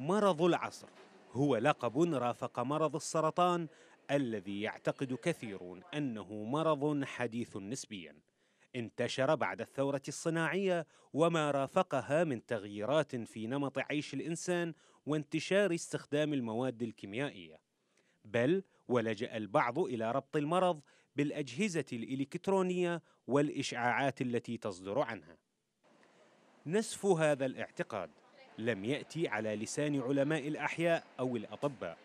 مرض العصر هو لقب رافق مرض السرطان الذي يعتقد كثيرون انه مرض حديث نسبيا انتشر بعد الثوره الصناعيه وما رافقها من تغييرات في نمط عيش الانسان وانتشار استخدام المواد الكيميائيه بل ولجا البعض الى ربط المرض بالاجهزه الالكترونيه والاشعاعات التي تصدر عنها نسف هذا الاعتقاد لم يأتي على لسان علماء الأحياء أو الأطباء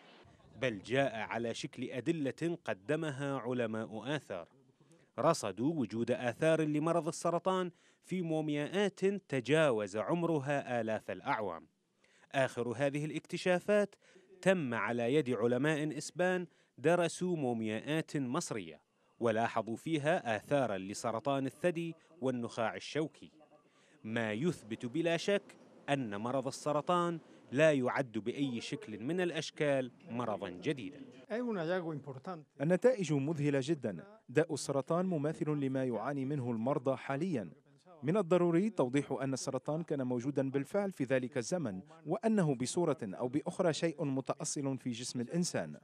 بل جاء على شكل أدلة قدمها علماء آثار رصدوا وجود آثار لمرض السرطان في مومياءات تجاوز عمرها آلاف الأعوام آخر هذه الاكتشافات تم على يد علماء إسبان درسوا مومياءات مصرية ولاحظوا فيها آثارا لسرطان الثدي والنخاع الشوكي ما يثبت بلا شك أن مرض السرطان لا يعد بأي شكل من الأشكال مرضا جديدا النتائج مذهلة جدا داء السرطان مماثل لما يعاني منه المرضى حاليا من الضروري توضيح أن السرطان كان موجودا بالفعل في ذلك الزمن وأنه بصورة أو بأخرى شيء متأصل في جسم الإنسان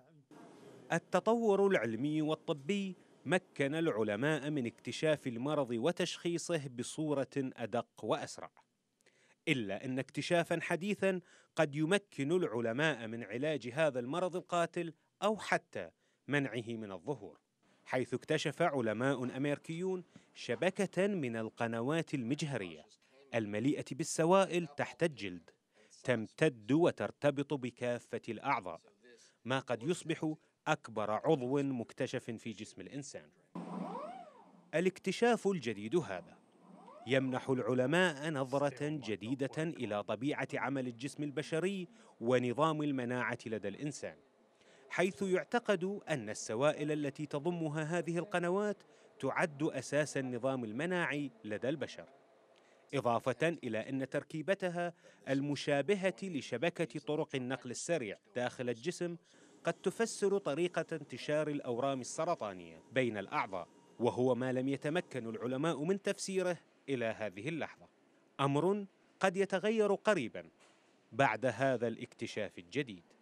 التطور العلمي والطبي مكن العلماء من اكتشاف المرض وتشخيصه بصورة أدق وأسرع إلا أن اكتشافا حديثا قد يمكن العلماء من علاج هذا المرض القاتل أو حتى منعه من الظهور حيث اكتشف علماء أمريكيون شبكة من القنوات المجهرية المليئة بالسوائل تحت الجلد تمتد وترتبط بكافة الأعضاء ما قد يصبح أكبر عضو مكتشف في جسم الإنسان الاكتشاف الجديد هذا يمنح العلماء نظرة جديدة إلى طبيعة عمل الجسم البشري ونظام المناعة لدى الإنسان حيث يعتقد أن السوائل التي تضمها هذه القنوات تعد أساس النظام المناعي لدى البشر إضافة إلى أن تركيبتها المشابهة لشبكة طرق النقل السريع داخل الجسم قد تفسر طريقة انتشار الأورام السرطانية بين الأعضاء وهو ما لم يتمكن العلماء من تفسيره الى هذه اللحظه امر قد يتغير قريبا بعد هذا الاكتشاف الجديد